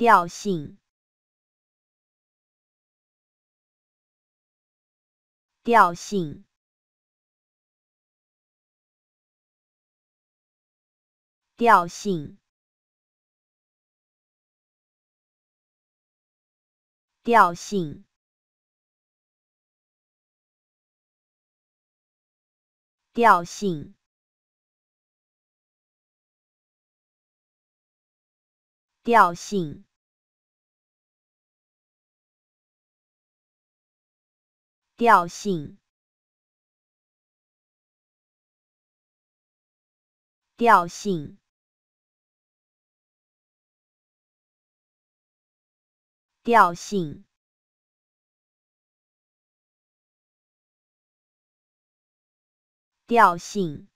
调性，调性，调性，调性，调性。调调性。性调性，调性，调性，调性。